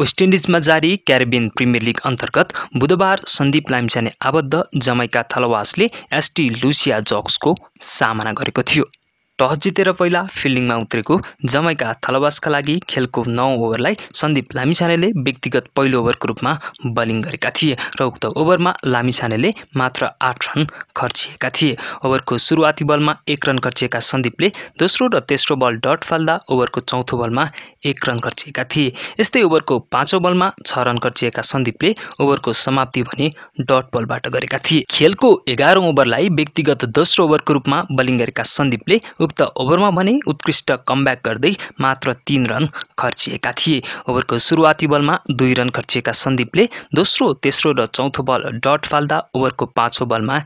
West इन्डिजमा जारी Caribbean premier league अन्तर्गत बुधबार सन्दीप लाइमचाने आबद्ध जमैका थलवासले एसटी लुसिया जक्सको सामना गरेको थियो टस जितेर पहिला फिल्डिङमा उत्रेको जमैका थलवासका लागि खेलको नौ ओभरलाई सन्दीप लामिछानेले व्यक्तिगत पहिलो ओभरको रूपमा बलिङ गरेका थिए र उक्त ओभरमा लामिछानेले मात्र आठ रन खर्चिएका थिए ओभरको सुरुवाती बलमा एक रन खर्चिएका सन्दीपले दोस्रो र तेस्रो बल डट फाल्दा ओभरको चौथो बलमा एक रन खर्चिएका थिए यस्तै ओभरको पाँचौँ बलमा छ रन खर्चिएका सन्दीपले ओभरको समाप्ति भने डट बलबाट गरेका थिए खेलको एघारौँ ओभरलाई व्यक्तिगत दोस्रो ओभरको रूपमा बलिङ गरेका सन्दीपले उक्त ओभरमा भने उत्कृष्ट कमब्याक गर्दै मात्र तीन रन खर्चिएका थिए ओभरको सुरुवाती बलमा दुई रन खर्चिएका सन्दीपले दोस्रो तेस्रो र चौथो बल डट फाल्दा ओभरको पाँचौँ बलमा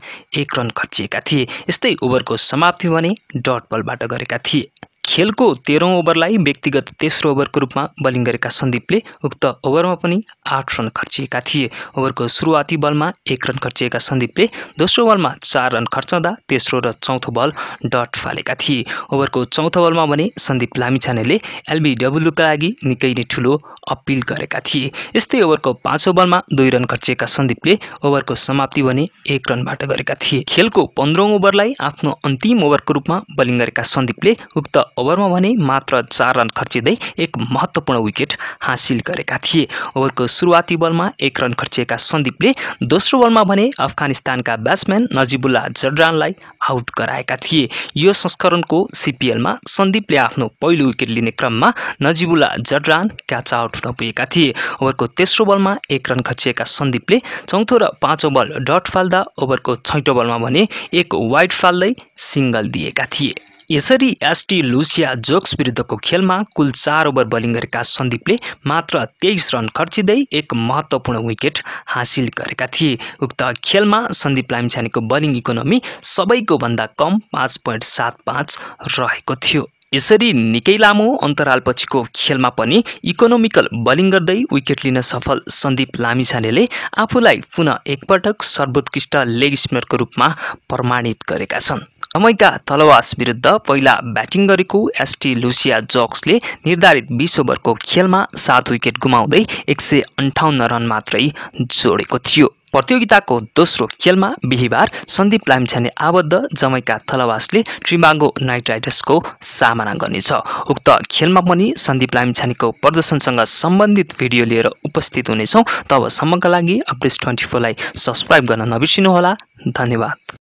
एक रन खर्चिएका थिए यस्तै ओभरको समाप्ति भने डट बलबाट गरेका थिए खेलको तेह्रौँ ओभरलाई व्यक्तिगत तेस्रो ओभरको रूपमा बलिङ गरेका सन्दीपले उक्त ओभरमा पनि आठ रन खर्चिएका थिए ओभरको सुरुवाती बलमा एक रन खर्चिएका सन्दीपले दोस्रो बलमा चार रन खर्चाउँदा तेस्रो र चौथो बल डट फालेका थिए ओभरको चौथो बलमा भने सन्दीप लामिछानेले एलबिडब्ल्युका लागि निकै नै ठुलो अपिल गरेका थिए यस्तै ओभरको पाँचौँ बलमा दुई रन खर्चिएका सन्दीपले ओभरको समाप्ति भने एक रनबाट गरेका थिए खेलको पन्ध्रौँ ओभरलाई आफ्नो अन्तिम ओभरको रूपमा बलिङ गरेका सन्दीपले उक्त ओभरमा भने मात्र चार रन खर्चिँदै एक महत्त्वपूर्ण विकेट हासिल गरेका थिए ओभरको सुरुवाती बलमा एक रन खर्चिएका सन्दीपले दोस्रो बलमा भने अफगानिस्तानका ब्याट्सम्यान नजिबुल्ला जडरानलाई आउट गराएका थिए यो संस्करणको सिपिएलमा सन्दीपले आफ्नो पहिलो विकेट लिने क्रममा नजिबुल्ला जडरान क्याच आउट हुन पुगेका थिए ओभरको तेस्रो बलमा एक रन खर्चिएका सन्दीपले चौथो र पाँचौँ बल डट फाल्दा ओभरको छैटौँ बलमा भने एक वाइड फाल्दै सिङ्गल दिएका थिए यसरी एसटी लुसिया जोक्स विरुद्धको खेलमा कुल चार ओभर बलिङ गरेका सन्दीपले मात्र तेइस रन खर्चिँदै एक महत्त्वपूर्ण विकेट हासिल गरेका थिए उक्त खेलमा सन्दीप लामिछानेको बलिङ इकोनोमी सबैको भन्दा कम पाँच पोइन्ट सात पाँच रहेको थियो यसरी निकै लामो अन्तरालपछिको खेलमा पनि इकोनोमिकल बलिङ गर्दै विकेट लिन सफल सन्दीप लामिछानेले आफूलाई पुनः एकपटक सर्वोत्कृष्ट लेग स्पिनरको रूपमा प्रमाणित गरेका छन् अमेरिका तलवास विरुद्ध पहिला ब्याटिङ गरेको एसटी लुसिया जक्सले निर्धारित बिस ओभरको खेलमा सात विकेट गुमाउँदै एक सय अन्ठाउन्न रन मात्रै जोडेको थियो प्रतियोगिताको दोस्रो खेलमा बिहिबार सन्दीप लामिछाने आबद्ध जमैका थलवासले ट्रिमाङ्गो नाइट राइडर्सको सामना गर्नेछ उक्त खेलमा पनि सन्दीप लामिछानेको प्रदर्शनसँग सम्बन्धित भिडियो लिएर उपस्थित हुनेछौँ तबसम्मका लागि अपडेट ट्वेन्टी फोरलाई सब्सक्राइब गर्न नबिर्सिनुहोला धन्यवाद